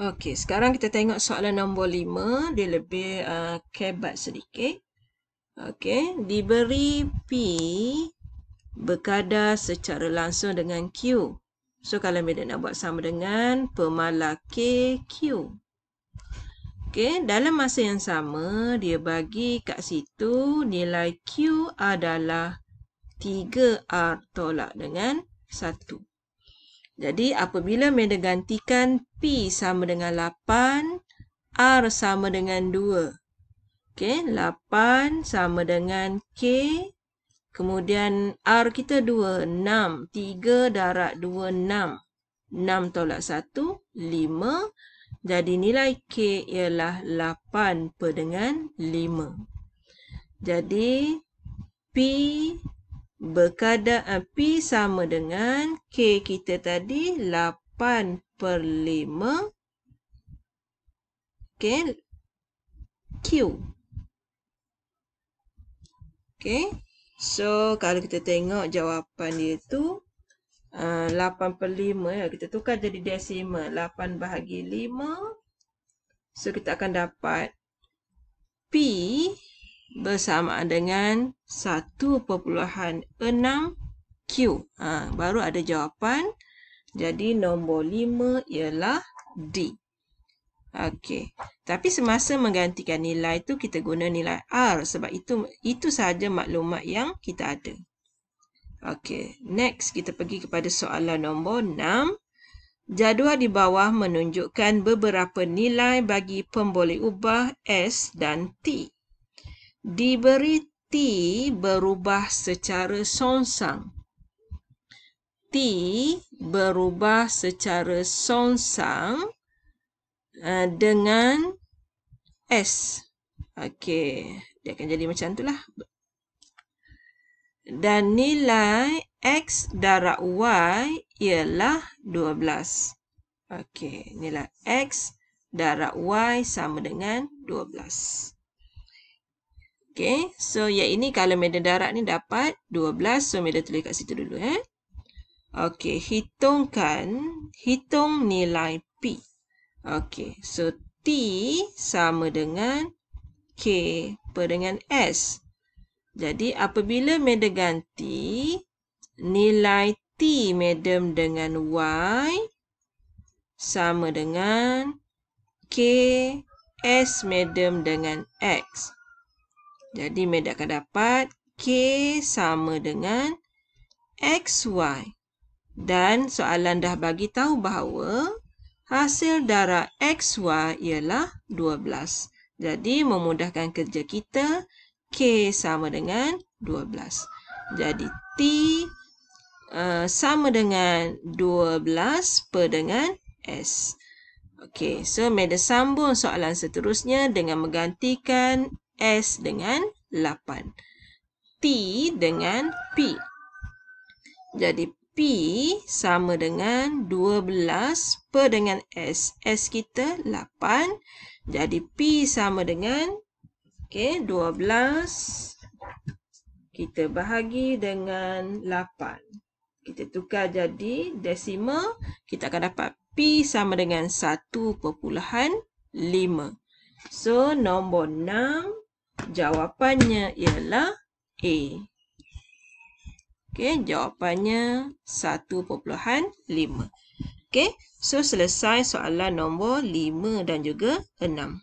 Okey, sekarang kita tengok soalan nombor lima Dia lebih uh, kebat sedikit. Okey, diberi P berkadar secara langsung dengan Q. So, kalau dia nak buat sama dengan pemalar K, Q. Okey, dalam masa yang sama, dia bagi kat situ nilai Q adalah 3R tolak dengan 1. Jadi apabila Meda gantikan P sama dengan 8, R sama dengan 2. okay? 8 sama dengan K, kemudian R kita 2, 6, 3 darat 2, 6. 6 tolak 1, 5. Jadi nilai K ialah 8 per dengan 5. Jadi P Berkadaan pi sama dengan K kita tadi 8 per 5 okay, Q okay. So kalau kita tengok jawapan dia tu uh, 8 per 5 ya, Kita tukar jadi desimal 8 bahagi 5 So kita akan dapat P bersama dengan 1.6 Q. Ha, baru ada jawapan. Jadi nombor 5 ialah D. Okey. Tapi semasa menggantikan nilai itu kita guna nilai R sebab itu itu saja maklumat yang kita ada. Okey. Next kita pergi kepada soalan nombor 6. Jadual di bawah menunjukkan beberapa nilai bagi pemboleh ubah S dan T diberi T berubah secara sonsang. T berubah secara sonsang uh, dengan S. Okey, dia akan jadi macam itulah. Dan nilai X darab Y ialah 12. Okey, nilai X darab Y sama dengan 12. Okay, so yang ini kalau medan darat ni dapat 12. So medan tulis kat situ dulu eh. Okay, hitungkan, hitung nilai P. Okay, so T sama dengan K per dengan S. Jadi apabila medan ganti, nilai T medan dengan Y sama dengan K S medan dengan X. Jadi, Med akan dapat K sama dengan XY. Dan soalan dah bagi tahu bahawa hasil darah XY ialah 12. Jadi, memudahkan kerja kita, K sama dengan 12. Jadi, T uh, sama dengan 12 per dengan S. Okey, so Med sambung soalan seterusnya dengan menggantikan S dengan 8. T dengan P. Jadi P sama dengan 12 per dengan S. S kita 8. Jadi P sama dengan okay, 12 kita bahagi dengan 8. Kita tukar jadi desimal. Kita akan dapat P sama dengan 1.5. So, nombor 6 Jawapannya ialah A. Okey, jawapannya 1.5. Okey, so selesai soalan nombor 5 dan juga 6.